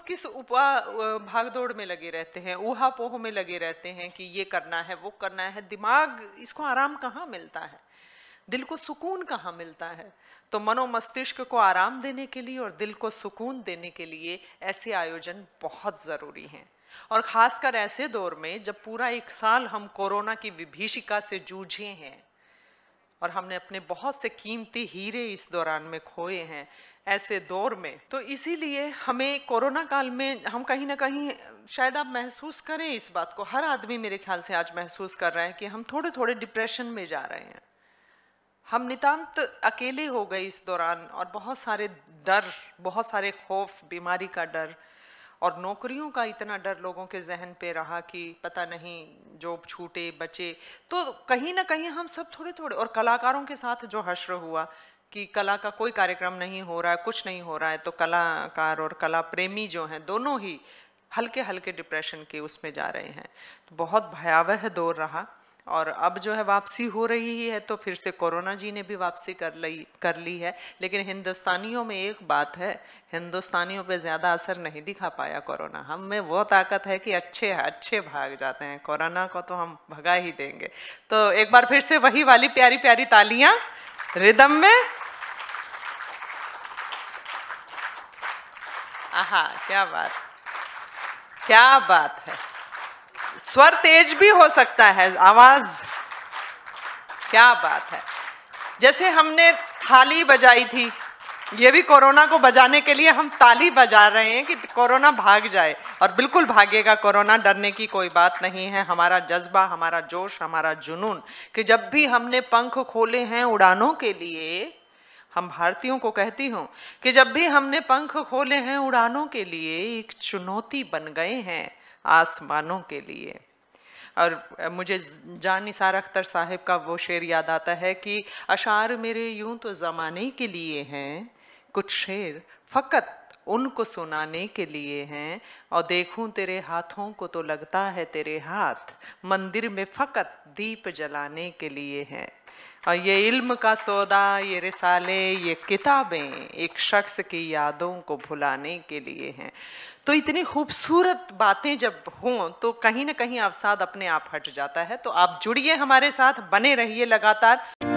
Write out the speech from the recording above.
रोज किस उपा भागदौड़ में लगे रहते हैं ऊहा पोह में लगे रहते हैं कि ये करना है वो करना है दिमाग इसको आराम कहाँ मिलता है दिल को सुकून कहाँ मिलता है तो मनो मस्तिष्क को आराम देने के लिए और दिल को सुकून देने के लिए ऐसे आयोजन बहुत ज़रूरी हैं और ख़ासकर ऐसे दौर में जब पूरा एक साल हम कोरोना की विभीषिका से जूझे हैं और हमने अपने बहुत से कीमती हीरे इस दौरान में खोए हैं ऐसे दौर में तो इसीलिए हमें कोरोना काल में हम कहीं ना कहीं शायद आप महसूस करें इस बात को हर आदमी मेरे ख्याल से आज महसूस कर रहा है कि हम थोड़े थोड़े डिप्रेशन में जा रहे हैं हम नितांत अकेले हो गए इस दौरान और बहुत सारे डर बहुत सारे खौफ बीमारी का डर और नौकरियों का इतना डर लोगों के जहन पे रहा कि पता नहीं जॉब छूटे बचे तो कहीं ना कहीं हम सब थोड़े थोड़े और कलाकारों के साथ जो हश्र हुआ कि कला का कोई कार्यक्रम नहीं हो रहा है कुछ नहीं हो रहा है तो कलाकार और कला प्रेमी जो हैं दोनों ही हल्के हल्के डिप्रेशन के उसमें जा रहे हैं तो बहुत भयावह दौर रहा और अब जो है वापसी हो रही है तो फिर से कोरोना जी ने भी वापसी कर ली कर ली है लेकिन हिंदुस्तानियों में एक बात है हिंदुस्तानियों पे ज़्यादा असर नहीं दिखा पाया कोरोना हम में वो ताकत है कि अच्छे अच्छे भाग जाते हैं कोरोना को तो हम भगा ही देंगे तो एक बार फिर से वही वाली प्यारी प्यारी तालियां रिदम में आहा क्या बात क्या बात है स्वर तेज भी हो सकता है आवाज क्या बात है जैसे हमने थाली बजाई थी ये भी कोरोना को बजाने के लिए हम ताली बजा रहे हैं कि कोरोना भाग जाए और बिल्कुल भागेगा कोरोना डरने की कोई बात नहीं है हमारा जज्बा हमारा जोश हमारा जुनून कि जब भी हमने पंख खोले हैं उड़ानों के लिए हम भारतीयों को कहती हूँ कि जब भी हमने पंख खोले हैं उड़ानों के लिए एक चुनौती बन गए हैं आसमानों के लिए और मुझे जान निसार अख्तर साहब का वो शेर याद आता है कि अशार मेरे यूं तो ज़माने के लिए हैं कुछ शेर फ़कत उनको सुनाने के लिए हैं और देखूं तेरे हाथों को तो लगता है तेरे हाथ मंदिर में फ़कत दीप जलाने के लिए हैं और ये इल्म का सौदा ये रिसाले ये किताबें एक शख्स की यादों को भुलाने के लिए हैं तो इतनी खूबसूरत बातें जब हों तो कहीं ना कहीं अवसाद अपने आप हट जाता है तो आप जुड़िए हमारे साथ बने रहिए लगातार